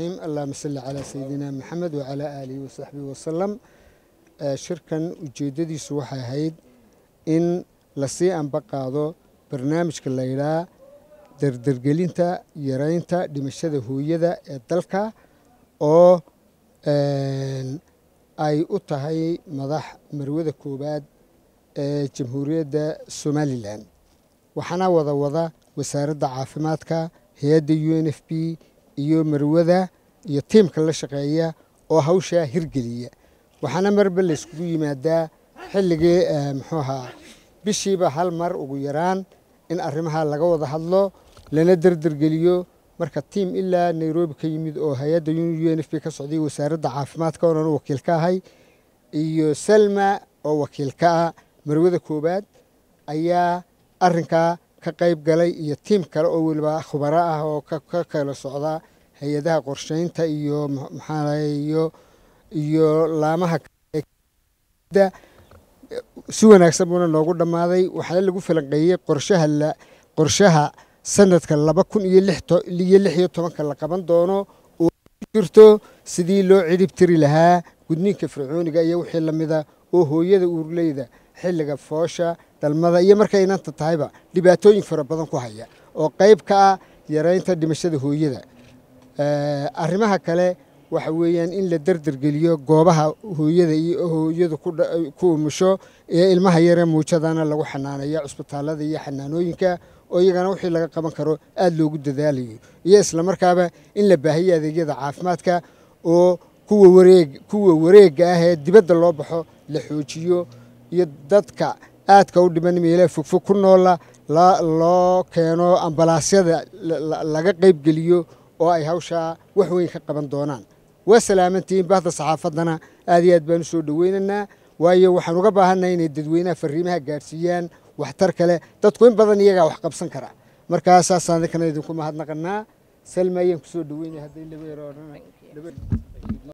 الرحيم اللهم صل على سيدنا محمد وعلى آله وصحبه وسلم shirkan ujeeddadiisu waxay ahayd in lasii anbaqaado barnaamijka la yidhaha dardergelinta yaraynta dhimashada hooyada ee dalka oo ay u tahay madax marwada koowaad ee jamhuuriyadda somalilan waxaana wada wada wasaaradda caafimaadka hay-adda u n f b iyo marwada iyo tiimka la shaqeeya oo hawshaa hirgeliya waxaana marba la yimaadaa xilligii eh, muxuu ahaa bishiiba hal mar ugu yaraan in arrimaha laga wada hadlo lana derdergeliyo marka tiim ilaa nairobi ka yimid oo hay-adda un f b ka socday wasaaradda caafimaadka oonan wakiil ka ahay iyo salma oo wakiil ka ah marwada koowaad ayaa arrinkaa ka qayb galay iyo tiim kale oo weliba khubaro ah oo ka kala socda hay-adaha qorsheynta iyo maxaaiyo iyo laamaha si wanaagsan buuna noogu dhammaaday waxaa lagu falanqeeyey qorshaha qorshaha sanadka laba kun iyo lixiyo tobanka la qaban doono oo ku jirto sidii loo cidhib tiri lahaa gudniinka fircooniga iyo wixii lamida oo hooyada uurleyda xilliga foosha dalmada iyo markay inanta tahayba dhibaatooyin fara badan ku haya oo qayb ka ah yaraynta dhimashada hooyada Eh, arrimaha kale waxa weeyaan in la dardargeliyo goobaha hooyada iyo hooyadu ku umusho ee ilmaha yaree muujadana lagu xanaanayo cusbitaalada iyo xanaanooyinka oo iyagana wixii laga qaban karo aada loogu dadaalayo iyo islamarkaaba in la baahiyo adeegyada caafimaadka oo kuwa wareeg kuwa wareegga ah ee dibadda loo baxo la xoojiyo iyo dadka aadka u dhiban meelaha fogfog ku noola loo keeno ambalaasyada laga qayb geliyo oo ay hawshaa wax weyn ka qaban doonaan waa salaamantihiin bahda saxaafaddana aad iyo aad baan usoo dhoweynanaa waayo waxaan uga baahannaha inay dadweynaha fariimaha gaadhsiiyaan waxtar kale dadku in badan iyagaa wax qabsan kara markaa saasaan idinkana idinku mahadnaqanaa salma ayaan ku soo dhoweyna hadday laba yaroo